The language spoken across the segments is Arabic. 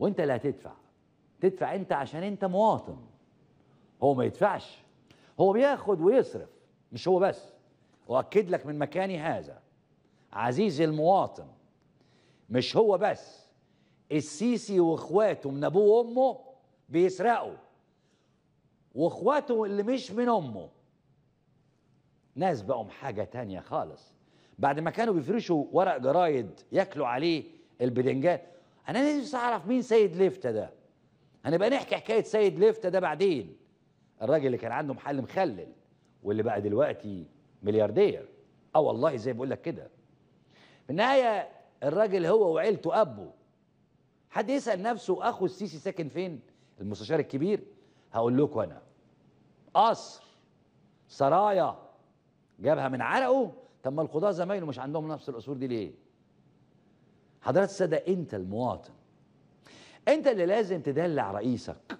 وانت اللي هتدفع تدفع انت عشان انت مواطن هو ما يدفعش هو بياخد ويصرف مش هو بس أؤكد لك من مكاني هذا عزيزي المواطن مش هو بس السيسي واخواته من ابوه وامه بيسرقوا واخواته اللي مش من امه ناس بقوا حاجه تانية خالص بعد ما كانوا بيفرشوا ورق جرايد ياكلوا عليه البدنجان انا نفسي اعرف مين سيد ليفتا ده هنبقى نحكي حكايه سيد ليفتا ده بعدين الراجل اللي كان عنده محل مخلل واللي بقى دلوقتي ملياردير اه والله زي بقول لك كده في النهايه الراجل هو وعيلته ابو حد يسال نفسه اخو السيسي ساكن فين المستشار الكبير هقول لكم انا قصر سرايا جابها من عرقه طب ما القضاه زمايله مش عندهم نفس الاصول دي ليه حضرة السادة أنت المواطن أنت اللي لازم تدلع رئيسك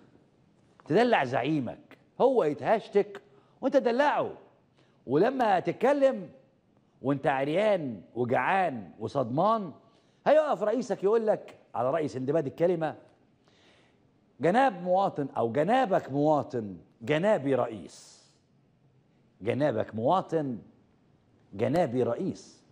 تدلع زعيمك هو يتهشتك وأنت تدلعه ولما تتكلم وأنت عريان وجعان وصدمان هيقف رئيسك يقول لك على رأي سندباد الكلمة جناب مواطن أو جنابك مواطن جنابي رئيس جنابك مواطن جنابي رئيس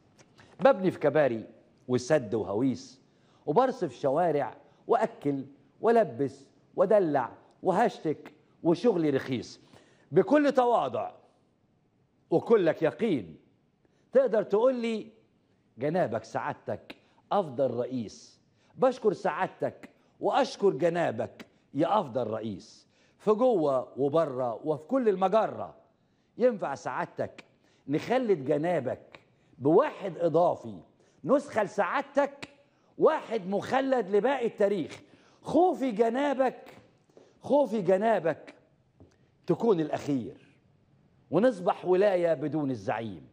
ببني في كباري وسد وهويس وبرصف شوارع واكل والبس ودلع وهشتك وشغلي رخيص بكل تواضع وكلك يقين تقدر تقول لي جنابك سعادتك افضل رئيس بشكر سعادتك واشكر جنابك يا افضل رئيس في جوه وبره وفي كل المجره ينفع سعادتك نخلد جنابك بواحد اضافي نسخة لسعادتك واحد مخلد لباقي التاريخ خوفي جنابك خوفي جنابك تكون الأخير ونصبح ولاية بدون الزعيم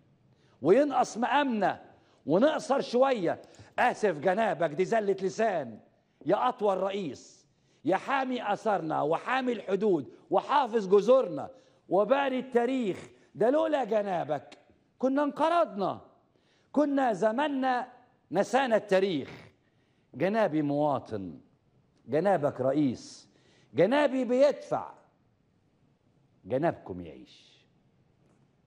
وينقص مقامنا ونقصر شوية آسف جنابك دي زلة لسان يا أطول رئيس يا حامي أثرنا وحامي الحدود وحافظ جزرنا وباري التاريخ ده لولا جنابك كنا انقرضنا كنا زمنا نسانا التاريخ جنابي مواطن جنابك رئيس جنابي بيدفع جنابكم يعيش